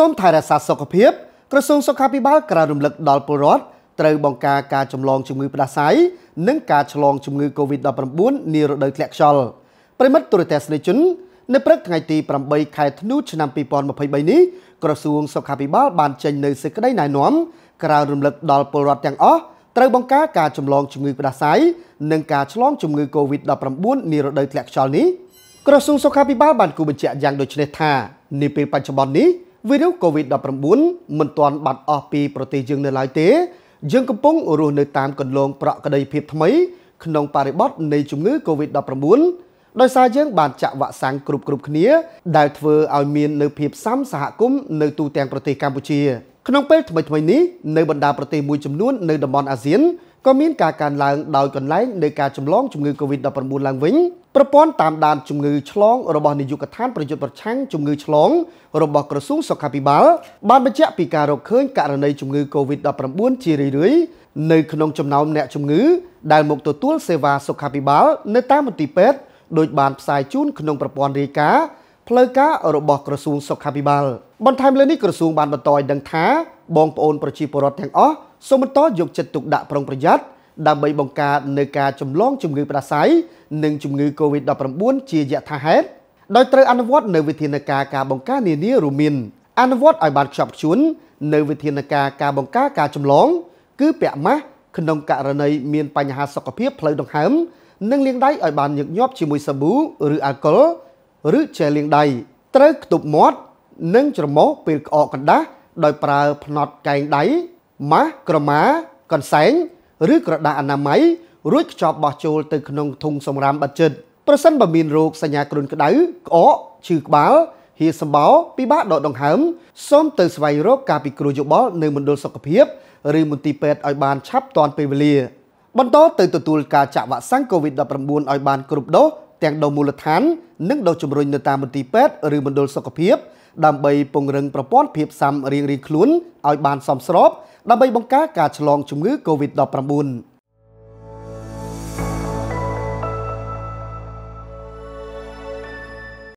សូមថែរក្សាសុខភាពក្រសួងសុខាភិបាលក្រៅរំលឹកដល់ពលរដ្ឋត្រូវបង្ការការចម្លងជំងឺផ្ដាសាយនិងការឆ្លងជំងឺ Covid-19 នារដូវធ្លាក់ខ្យល់ប្រិមិត្តទូរទស្សនិកជននៅព្រឹកថ្ងៃទី8ខែធ្នូឆ្នាំ2023នេះក្រសួងសុខាភិបាលបានចេញនូវសេចក្តីណែនាំក្រៅរំលឹកដល់ពលរដ្ឋទាំងអស់ត្រូវបង្ការការចម្លងជំងឺផ្ដាសាយនិងការឆ្លងជំងឺ Covid-19 នារដូវធ្លាក់ខ្យល់នេះក្រសួងសុខាភិបាលបានគូបញ្ជាក់យ៉ាងដូចនេះថានាពេលបច្ចុប្បន្ននេះវីរុស COVID-19 មិនទាន់បាត់អស់ពីប្រទេសយើងនៅឡើយទេយើងកំពុងរស់នៅតាមកន្លងប្រក្តីភាពថ្មីក្នុងបរិបទនៃជំងឺ COVID-19 ដោយសារយើងបានចាក់វ៉ាក់សាំងគ្រប់គ្រប់គ្នា ដែលធ្វើឲ្យមាននៅភាពស៊ាំសហគមន៍នៅទូទាំងប្រទេសកម្ពុជាក្នុងពេលថ្មីថ្មីនេះនៅបណ្ដាប្រទេសមួយចំនួននៅតំបន់អាស៊ានក៏មានការកើនឡើងដោយកន្លែងនៃការចម្លងជំងឺ Covid-19 ឡើងវិញប្រព័ន្ធតាមដានជំងឺឆ្លងរបស់នាយកដ្ឋានប្រយុទ្ធប្រឆាំងជំងឺឆ្លងរបស់ក្រសួងសុខាភិបាលបានបញ្ជាក់ពីការរកឃើញករណីជំងឺ Covid-19 ជារឿយៗនៅក្នុងចំណោមអ្នកជំងឺដែលមកទទួលសេវាសុខាភិបាលនៅតាមមន្ទីរពេទ្យដោយបានផ្សាយជូនក្នុងប្រព័ន្ធរាយការណ៍ផ្លូវការរបស់ក្រសួងសុខាភិបាលបន្ថែមលើនេះក្រសួងបានបន្តឲ្យដឹងថាបងប្អូនប្រជាពលរដ្ឋទាំងអស់សូមបន្តយកចិត្តទុកដាក់ប្រុងប្រយ័ត្នដើម្បីបង្ការនៅការចម្លងជំងឺផ្ដាសាយនិងជំងឺ Covid-19 ជាយថាហេតុដោយត្រូវអនុវត្តនៅវិធានការការបង្ការនានារួមមានអនុវត្តឲ្យបានខ្ជាប់ខ្ជួននៅវិធានការការបង្ការការចម្លងគឺពាក់ម៉ាស់ក្នុងករណីមានបញ្ហាសុខភាពផ្លូវដង្ហើមនិងលាងដៃឲ្យបានញឹកញាប់ជាមួយសាប៊ូឬអាល់កុលឬជែលលាងដៃត្រូវខ្ទប់មាត់និងច្រមុះពេលក្អកកណ្ដាស់ដោយប្រើផ្នត់កែងដៃម៉ាស់ក្រមាកន្សែងឬក្រដាសអនាម័យរួចខ្ចប់បោះចូលទៅក្នុងធុងសំរាមបិទជិត ប្រសិនបើមានរោគសញ្ញាគ្រុនក្តៅក្អកឈឺក្បាលហៀសម្បោពិបាកដកដង្ហើមសូមទៅស្វែងរកការពិគ្រោះយោបល់នៅមណ្ឌលសុខភាព ឬមន្ទីរពេទ្យឲ្យបានឆាប់ទាន់ពេលវេលាបន្តទៅទទួលការចាក់វ៉ាក់សាំង COVID-19 ឲ្យបានគ្រប់ដូសទាំងដូសមូលដ្ឋាន និងដូសជំរុញនៅតាមមន្ទីរពេទ្យឬមណ្ឌលសុខភាពដើម្បីពង្រឹងប្រព័ន្ធភាពស៊ាំរៀងៗខ្លួនឲ្យបានសមស្របដើម្បីបង្ការការឆ្លងជំងឺ Covid-19